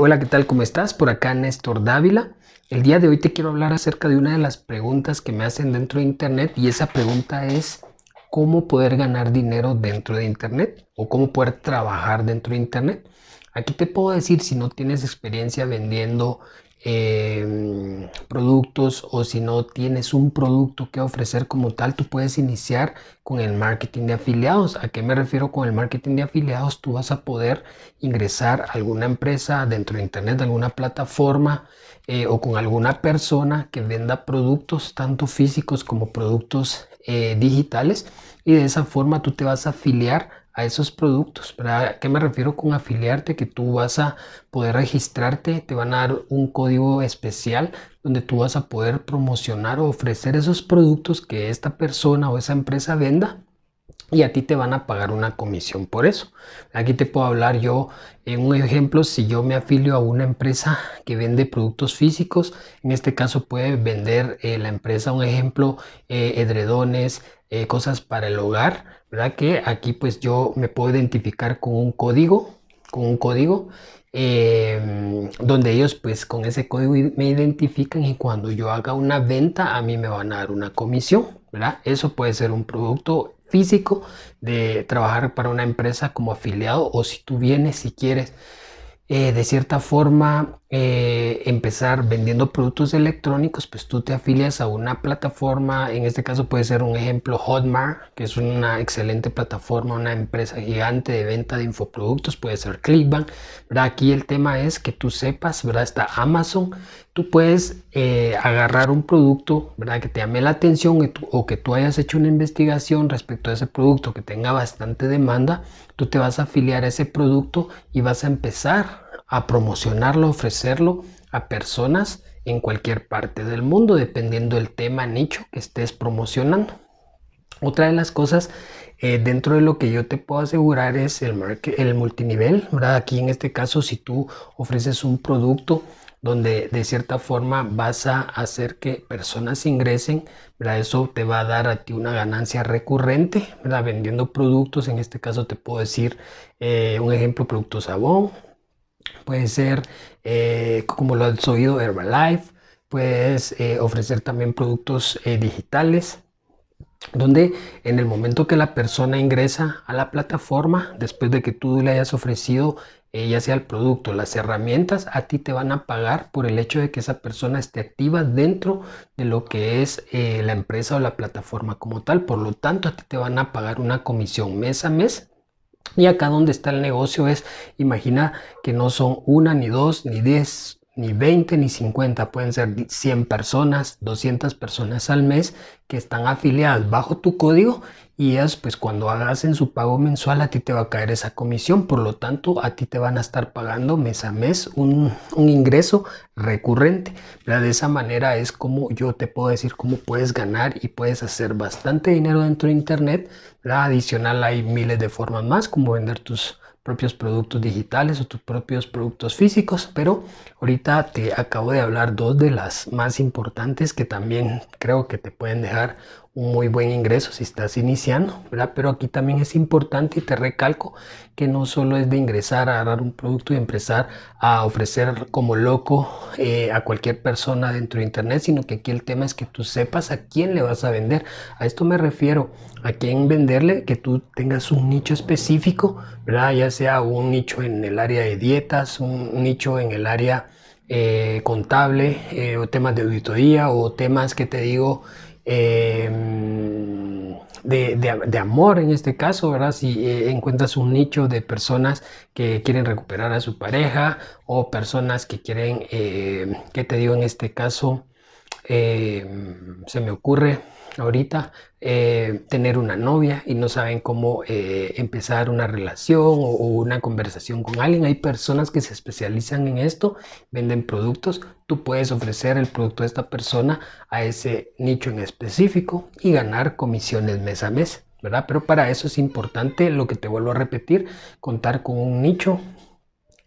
hola, ¿qué tal? ¿Cómo estás? Por acá Néstor Dávila. El día de hoy te quiero hablar acerca de una de las preguntas que me hacen dentro de Internet y esa pregunta es cómo poder ganar dinero dentro de Internet o cómo poder trabajar dentro de Internet. Aquí te puedo decir si no tienes experiencia vendiendo Em, productos o si no tienes un producto que ofrecer como tal, tú puedes iniciar con el marketing de afiliados. ¿A qué me refiero con el marketing de afiliados? Tú vas a poder ingresar a alguna empresa dentro de internet, de alguna plataforma eh, o con alguna persona que venda productos tanto físicos como productos eh, digitales y de esa forma tú te vas a afiliar a esos productos. para qué me refiero con afiliarte? Que tú vas a poder registrarte, te van a dar un código especial donde tú vas a poder promocionar o ofrecer esos productos que esta persona o esa empresa venda y a ti te van a pagar una comisión por eso. Aquí te puedo hablar yo, en un ejemplo, si yo me afilio a una empresa que vende productos físicos, en este caso puede vender eh, la empresa, un ejemplo, eh, edredones, eh, cosas para el hogar, ¿verdad? Que aquí pues yo me puedo identificar con un código, con un código. Em, donde ellos pues con ese código me identifican y cuando yo haga una venta a mí me van a dar una comisión, ¿verdad? Eso puede ser un producto físico de trabajar para una empresa como afiliado o si tú vienes si quieres eh, de cierta forma eh, empezar vendiendo productos electrónicos, pues tú te afilias a una plataforma, en este caso puede ser un ejemplo Hotmart, que es una excelente plataforma, una empresa gigante de venta de infoproductos, puede ser Clickbank, ¿verdad? Aquí el tema es que tú sepas, ¿verdad? Está Amazon, tú puedes eh, agarrar un producto, ¿verdad? Que te llame la atención o que tú hayas hecho una investigación respecto a ese producto que tenga bastante demanda, tú te vas a afiliar a ese producto y vas a empezar a promocionarlo, ofrecerlo a personas en cualquier parte del mundo, dependiendo del tema nicho que estés promocionando. Otra de las cosas eh, dentro de lo que yo te puedo asegurar es el, el multinivel, ¿verdad? Aquí en este caso, si tú ofreces un producto donde de cierta forma vas a hacer que personas ingresen, ¿verdad? Eso te va a dar a ti una ganancia recurrente, ¿verdad? Vendiendo productos, en este caso te puedo decir eh, un ejemplo, producto sabón, Puede ser, eh, como lo has oído, Herbalife. Puedes eh, ofrecer también productos eh, digitales, donde en el momento que la persona ingresa a la plataforma, después de que tú le hayas ofrecido ya sea el producto, las herramientas, a ti te van a pagar por el hecho de que esa persona esté activa dentro de lo que es la empresa o la plataforma como tal. Por lo tanto, a ti te van a pagar una comisión mes a mes y acá donde está el negocio es, imagina que no son una, ni dos, ni diez, ni 20 ni 50, pueden ser 100 personas, 200 personas al mes que están afiliadas bajo tu código y es pues cuando hagas en su pago mensual a ti te va a caer esa comisión, por lo tanto a ti te van a estar pagando mes a mes un, ingreso recurrente. De esa manera es como yo te puedo decir cómo puedes ganar y puedes hacer bastante dinero dentro de internet. la Adicional hay miles de formas más como vender tus propios productos digitales o tus propios productos físicos, pero ahorita te acabo de hablar dos de las más importantes que también creo que te pueden dejar un muy buen ingreso si estás iniciando, ¿verdad? Pero aquí también es importante y te recalco que no solo es de ingresar a dar un producto y empezar a ofrecer como loco eh, a cualquier persona dentro de Internet, sino que aquí el tema es que tú sepas a quién le vas a vender. A esto me refiero, a quién venderle, que tú tengas un nicho específico, ¿verdad? Ya sea un nicho en el área de dietas, un nicho en el área... Eh, contable eh, o temas de auditoría o temas que te digo Em, de, amor en este caso, ¿verdad? Si eh, encuentras un nicho de personas que quieren recuperar a su pareja o personas que quieren, eh, ¿qué te digo en este caso? Em, se me ocurre ahorita eh, tener una novia y no saben cómo eh, empezar una relación o, o, una conversación con alguien. Hay personas que se especializan en esto, venden productos, tú puedes ofrecer el producto de esta persona a ese nicho en específico y ganar comisiones mes a mes, ¿verdad? Pero para eso es importante, lo que te vuelvo a repetir, contar con un nicho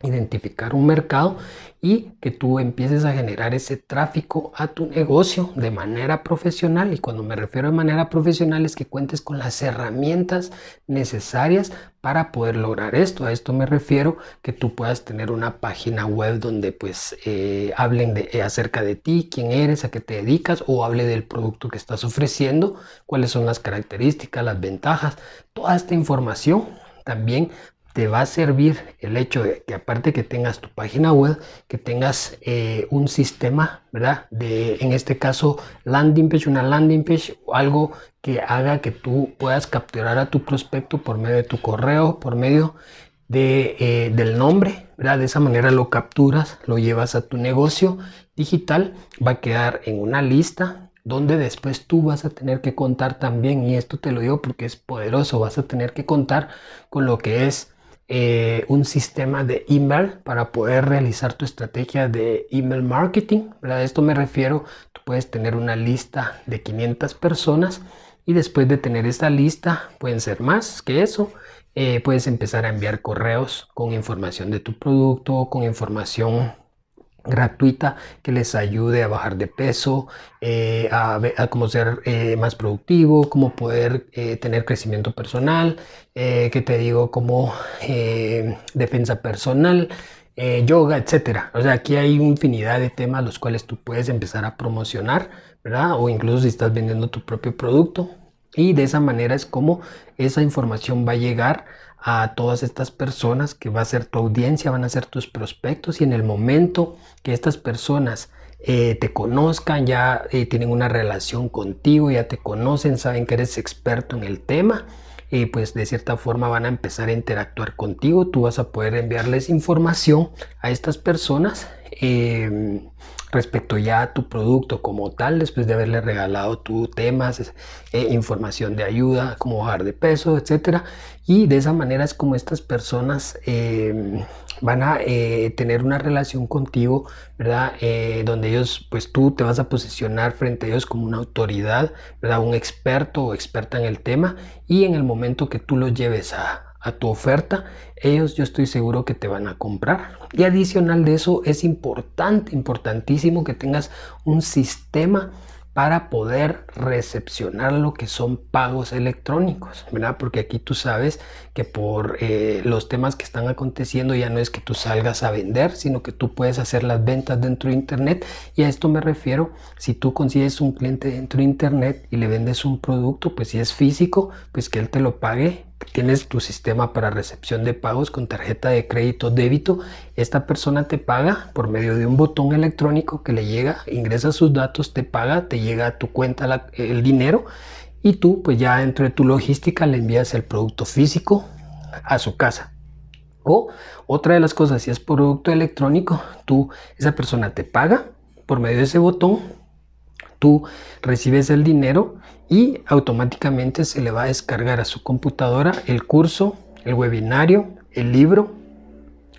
identificar un mercado y que tú empieces a generar ese tráfico a tu negocio de manera profesional. Y cuando me refiero de manera profesional es que cuentes con las herramientas necesarias para poder lograr esto. A esto me refiero que tú puedas tener una página web donde pues eh, hablen de, eh, acerca de ti, quién eres, a qué te dedicas o hable del producto que estás ofreciendo, cuáles son las características, las ventajas. Toda esta información también te va a servir el hecho de que aparte que tengas tu página web, que tengas eh, un sistema, ¿verdad? De, en este caso, landing page, una landing page, o algo que haga que tú puedas capturar a tu prospecto por medio de tu correo, por medio de, eh, del nombre, ¿verdad? De esa manera lo capturas, lo llevas a tu negocio digital, va a quedar en una lista, donde después tú vas a tener que contar también, y esto te lo digo porque es poderoso, vas a tener que contar con lo que es eh, un sistema de email para poder realizar tu estrategia de email marketing. ¿verdad? A esto me refiero, tú puedes tener una lista de 500 personas y después de tener esta lista, pueden ser más que eso, eh, puedes empezar a enviar correos con información de tu producto, con información gratuita que les ayude a bajar de peso, eh, a, a, cómo ser eh, más productivo, cómo poder eh, tener crecimiento personal, que te digo, como defensa personal, yoga, etcétera. O sea, aquí hay infinidad de temas los cuales tú puedes empezar a promocionar, ¿verdad? O incluso si estás vendiendo tu propio producto, y de esa manera es como esa información va a llegar a todas estas personas que va a ser tu audiencia, van a ser tus prospectos y en el momento que estas personas eh, te conozcan, ya eh, tienen una relación contigo, ya te conocen, saben que eres experto en el tema, pues de cierta forma van a empezar a interactuar contigo, tú vas a poder enviarles información a estas personas em, respecto ya a tu producto como tal, después de haberle regalado tu temas, eh, información de ayuda, como bajar de peso, etcétera. Y de esa manera es como estas personas em, van a eh, tener una relación contigo, ¿verdad? Eh, donde ellos, pues tú te vas a posicionar frente a ellos como una autoridad, ¿verdad? Un experto o experta en el tema y en el momento que tú los lleves a, a tu oferta, ellos yo estoy seguro que te van a comprar. Y adicional de eso, es importante, importantísimo que tengas un sistema para poder recepcionar lo que son pagos electrónicos, ¿verdad? Porque aquí tú sabes que por eh, los temas que están aconteciendo ya no es que tú salgas a vender, sino que tú puedes hacer las ventas dentro de Internet. Y a esto me refiero, si tú consigues un cliente dentro de Internet y le vendes un producto, pues si es físico, pues que él te lo pague tienes tu sistema para recepción de pagos con tarjeta de crédito débito, esta persona te paga por medio de un botón electrónico que le llega, ingresa sus datos, te paga, te llega a tu cuenta el dinero y tú pues ya dentro de tu logística le envías el producto físico a su casa. O otra de las cosas, si es producto electrónico, tú, esa persona te paga por medio de ese botón, tú recibes el dinero y automáticamente se le va a descargar a su computadora el curso, el webinario, el libro,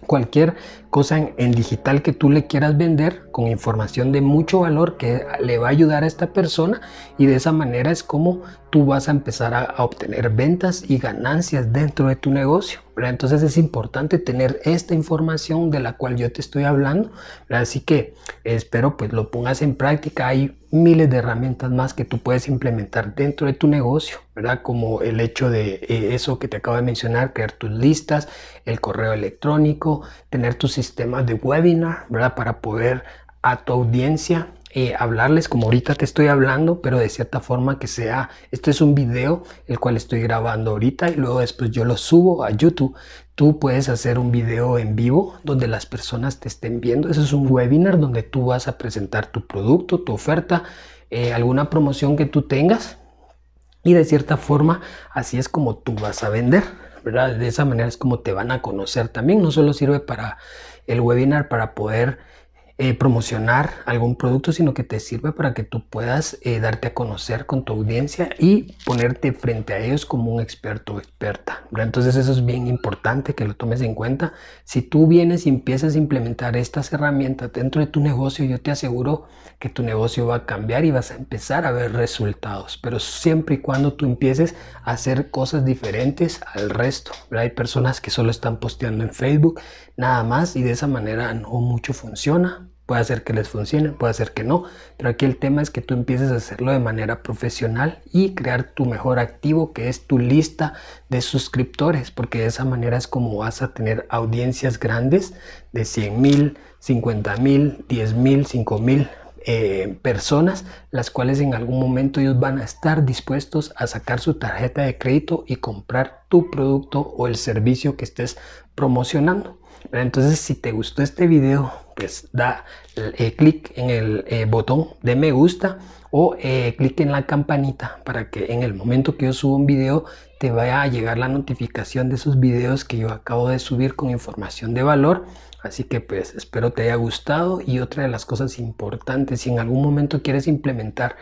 cualquier cosa en digital que tú le quieras vender con información de mucho valor que le va a ayudar a esta persona y de esa manera es como tú vas a empezar a, obtener ventas y ganancias dentro de tu negocio. Entonces es importante tener esta información de la cual yo te estoy hablando. Así que espero pues lo pongas en práctica. Hay miles de herramientas más que tú puedes implementar dentro de tu negocio, ¿verdad? Como el hecho de eh, eso que te acabo de mencionar, crear tus listas, el correo electrónico, tener tus sistema de webinar, Para poder a tu audiencia eh, hablarles como ahorita te estoy hablando, pero de cierta forma que sea, esto es un video el cual estoy grabando ahorita y luego después yo lo subo a YouTube. Tú puedes hacer un video en vivo donde las personas te estén viendo. Eso es un webinar donde tú vas a presentar tu producto, tu oferta, eh, alguna promoción que tú tengas y de cierta forma así es como tú vas a vender. De esa manera es como te van a conocer también. No solo sirve para el webinar para poder eh, promocionar algún producto, sino que te sirve para que tú puedas eh, darte a conocer con tu audiencia y ponerte frente a ellos como un experto o experta. Entonces eso es bien importante que lo tomes en cuenta. Si tú vienes y empiezas a implementar estas herramientas dentro de tu negocio, yo te aseguro que tu negocio va a cambiar y vas a empezar a ver resultados. Pero siempre y cuando tú empieces a hacer cosas diferentes al resto. Hay personas que solo están posteando en Facebook, nada más, y de esa manera no mucho funciona Puede hacer que les funcione, puede hacer que no, pero aquí el tema es que tú empieces a hacerlo de manera profesional y crear tu mejor activo, que es tu lista de suscriptores, porque de esa manera es como vas a tener audiencias grandes de 100 mil, 50 mil, 10 mil, 5 mil eh, personas, las cuales en algún momento ellos van a estar dispuestos a sacar su tarjeta de crédito y comprar tu producto o el servicio que estés promocionando. Entonces, si te gustó este video, pues da eh, clic en el eh, botón de me gusta o eh, clic en la campanita para que en el momento que yo suba un video te vaya a llegar la notificación de esos videos que yo acabo de subir con información de valor. Así que pues espero te haya gustado y otra de las cosas importantes, si en algún momento quieres implementar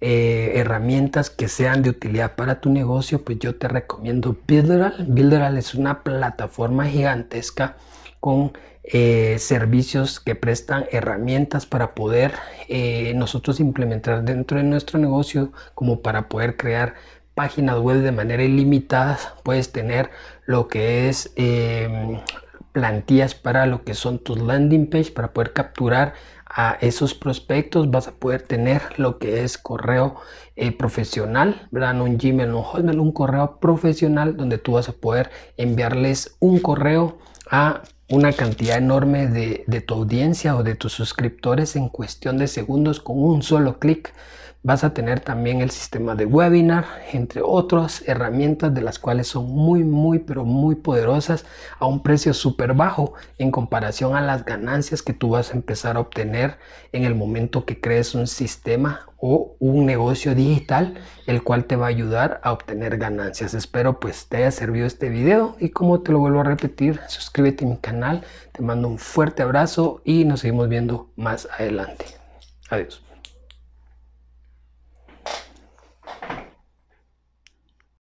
eh, herramientas que sean de utilidad para tu negocio, pues yo te recomiendo Builderal. Builderal es una plataforma gigantesca con eh, servicios que prestan herramientas para poder eh, nosotros implementar dentro de nuestro negocio, como para poder crear páginas web de manera ilimitada. Puedes tener lo que es em, plantillas para lo que son tus landing page para poder capturar a esos prospectos vas a poder tener lo que es correo eh, profesional, ¿verdad? un Gmail, un Hotmail, un correo profesional donde tú vas a poder enviarles un correo a una cantidad enorme de, de tu audiencia o de tus suscriptores en cuestión de segundos con un solo clic. Vas a tener también el sistema de webinar, entre otras herramientas de las cuales son muy, muy, pero muy poderosas a un precio súper bajo en comparación a las ganancias que tú vas a empezar a obtener en el momento que crees un sistema o un negocio digital, el cual te va a ayudar a obtener ganancias. Espero pues te haya servido este video y como te lo vuelvo a repetir, suscríbete a mi canal, te mando un fuerte abrazo y nos seguimos viendo más adelante. Adiós.